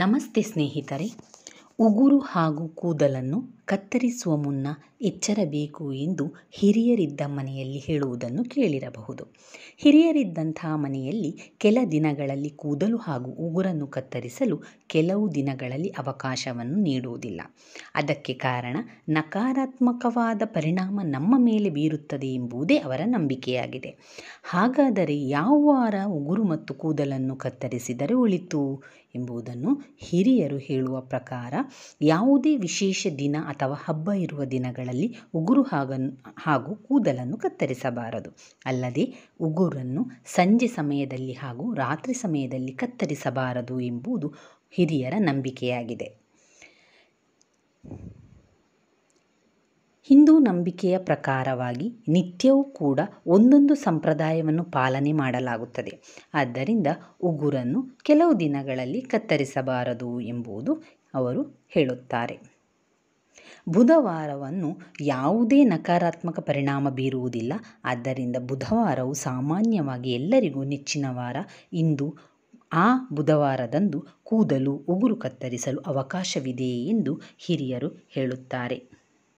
ನಮಸ್ತೆ ಸ್ನೇಹಿತರೆ ಉಗುರು ಹಾಗೂ ಕೂದಲನ್ನು ಕತ್ತರಿಸುವ ಮುನ್ನ ಎಚ್ಚರಬೇಕು ಎಂದು ಹಿರಿಯರಿದ್ದ ಮನೆಯಲ್ಲಿ ಹೇಳುವುದನ್ನು ಕೇಳಿರಬಹುದು ಹಿರಿಯರಿದ್ದಂಥ ಮನೆಯಲ್ಲಿ ಕೆಲ ದಿನಗಳಲ್ಲಿ ಕೂದಲು ಹಾಗೂ ಉಗುರನ್ನು ಕತ್ತರಿಸಲು ಕೆಲವು ದಿನಗಳಲ್ಲಿ ಅವಕಾಶವನ್ನು ನೀಡುವುದಿಲ್ಲ ಅದಕ್ಕೆ ಕಾರಣ ನಕಾರಾತ್ಮಕವಾದ ಪರಿಣಾಮ ನಮ್ಮ ಮೇಲೆ ಬೀರುತ್ತದೆ ಎಂಬುದೇ ಅವರ ನಂಬಿಕೆಯಾಗಿದೆ ಹಾಗಾದರೆ ಯಾವ ವಾರ ಉಗುರು ಮತ್ತು ಕೂದಲನ್ನು ಕತ್ತರಿಸಿದರೆ ಉಳಿತು ಎಂಬುದನ್ನು ಹಿರಿಯರು ಹೇಳುವ ಪ್ರಕಾರ ಯಾವುದೇ ವಿಶೇಷ ದಿನ ಅಥವಾ ಹಬ್ಬ ಇರುವ ದಿನಗಳಲ್ಲಿ ಉಗುರು ಹಾಗನ್ನು ಹಾಗೂ ಕೂದಲನ್ನು ಕತ್ತರಿಸಬಾರದು ಅಲ್ಲದೆ ಉಗುರನ್ನು ಸಂಜೆ ಸಮಯದಲ್ಲಿ ಹಾಗೂ ರಾತ್ರಿ ಸಮಯದಲ್ಲಿ ಕತ್ತರಿಸಬಾರದು ಎಂಬುದು ಹಿರಿಯರ ನಂಬಿಕೆಯಾಗಿದೆ ಹಿಂದೂ ನಂಬಿಕೆಯ ಪ್ರಕಾರವಾಗಿ ನಿತ್ಯವೂ ಕೂಡ ಒಂದೊಂದು ಸಂಪ್ರದಾಯವನ್ನು ಪಾಲನೆ ಮಾಡಲಾಗುತ್ತದೆ ಆದ್ದರಿಂದ ಉಗುರನ್ನು ಕೆಲವು ದಿನಗಳಲ್ಲಿ ಕತ್ತರಿಸಬಾರದು ಎಂಬುದು ಅವರು ಹೇಳುತ್ತಾರೆ ಬುಧವಾರವನ್ನು ಯಾವುದೇ ನಕಾರಾತ್ಮಕ ಪರಿಣಾಮ ಬೀರುವುದಿಲ್ಲ ಆದ್ದರಿಂದ ಬುಧವಾರವು ಸಾಮಾನ್ಯವಾಗಿ ಎಲ್ಲರಿಗೂ ನೆಚ್ಚಿನ ವಾರ ಇಂದು ಆ ಬುಧವಾರದಂದು ಕೂದಲು ಉಗುರು ಕತ್ತರಿಸಲು ಅವಕಾಶವಿದೆ ಎಂದು ಹಿರಿಯರು ಹೇಳುತ್ತಾರೆ